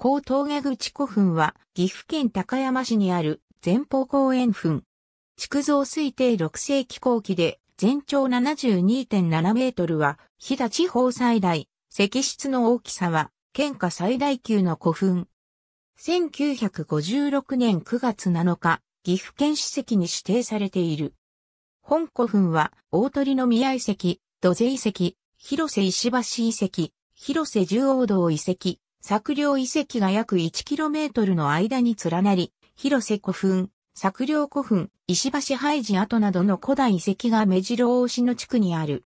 高峠口古墳は岐阜県高山市にある前方公園墳。築造推定6世紀後期で全長72.7メートルは飛田地方最大、石室の大きさは県下最大級の古墳。1956年9月7日、岐阜県史跡に指定されている。本古墳は大鳥の宮遺跡、土勢遺跡、広瀬石橋遺跡、広瀬十王道遺跡、作領遺跡が約 1km の間に連なり、広瀬古墳、作領古墳、石橋廃寺跡などの古代遺跡が目白押しの地区にある。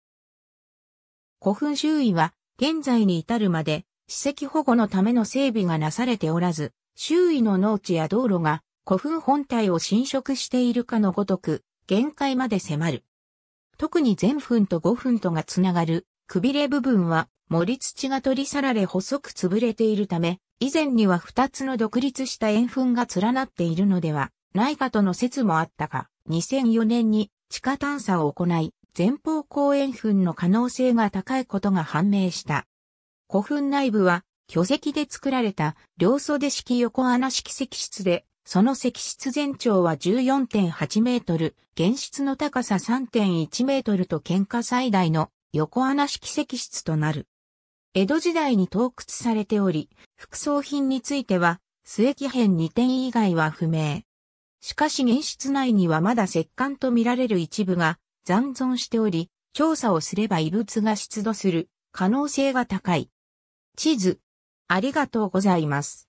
古墳周囲は、現在に至るまで、史跡保護のための整備がなされておらず、周囲の農地や道路が古墳本体を侵食しているかのごとく、限界まで迫る。特に前墳と五墳とがつながる、くびれ部分は森土が取り去られ細く潰れているため、以前には2つの独立した円墳が連なっているのではないかとの説もあったが、2004年に地下探査を行い、前方後円墳の可能性が高いことが判明した。古墳内部は巨石で作られた両袖式横穴式石室で、その石室全長は14.8メートル、原室の高さ3.1メートルと喧嘩最大の横穴式石室となる。江戸時代に洞窟されており、副葬品については、末期編2点以外は不明。しかし現室内にはまだ石棺と見られる一部が残存しており、調査をすれば異物が出土する可能性が高い。地図。ありがとうございます。